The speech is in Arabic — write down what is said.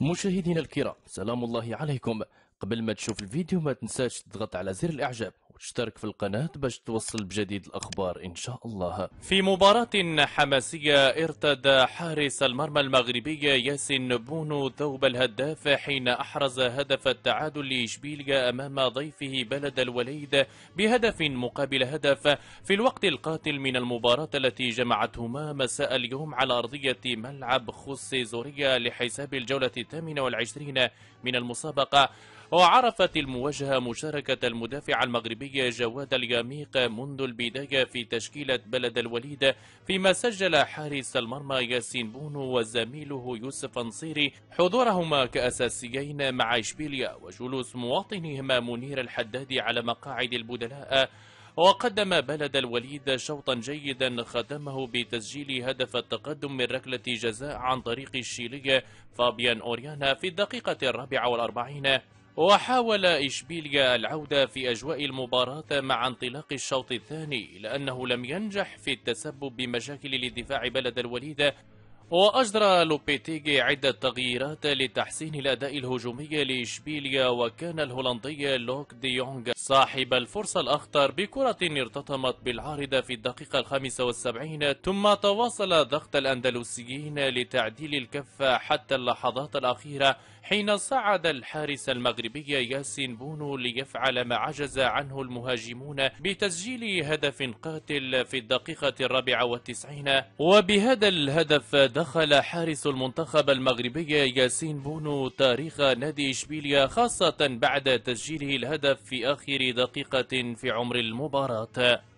مشاهدينا الكرام سلام الله عليكم قبل ما تشوف الفيديو ما تنساش تضغط على زر الاعجاب واشترك في القناة باش توصل بجديد الأخبار إن شاء الله في مباراة حماسية ارتدى حارس المرمى المغربي ياسين بونو ثوب الهداف حين أحرز هدف التعادل لإشبيليا أمام ضيفه بلد الوليد بهدف مقابل هدف في الوقت القاتل من المباراة التي جمعتهما مساء اليوم على أرضية ملعب خوسي زوريا لحساب الجولة الثامنة والعشرين من المسابقة وعرفت المواجهة مشاركة المدافع المغربي جواد اليميق منذ البداية في تشكيلة بلد الوليد فيما سجل حارس المرمى ياسين بونو وزميله يوسف انصيري حضورهما كأساسيين مع إشبيليا وجلوس مواطنهما منير الحداد على مقاعد البدلاء وقدم بلد الوليد شوطا جيدا ختمه بتسجيل هدف التقدم من ركلة جزاء عن طريق الشيلية فابيان أوريانا في الدقيقة الرابعة والأربعين وحاول إشبيليا العودة في أجواء المباراة مع انطلاق الشوط الثاني لأنه لم ينجح في التسبب بمشاكل لدفاع بلد الوليدة وأجرى لوبيتيغي عدة تغييرات لتحسين الأداء الهجومي لإشبيليا وكان الهولندي لوك ديونغ يونغ صاحب الفرصة الأخطر بكرة ارتطمت بالعارضة في الدقيقة الخامسة والسبعين ثم تواصل ضغط الأندلسيين لتعديل الكفة حتى اللحظات الأخيرة حين صعد الحارس المغربي ياسين بونو ليفعل ما عجز عنه المهاجمون بتسجيل هدف قاتل في الدقيقة الرابعة والتسعين وبهذا الهدف دخل حارس المنتخب المغربي ياسين بونو تاريخ نادي إشبيليا خاصة بعد تسجيله الهدف في آخر دقيقة في عمر المباراة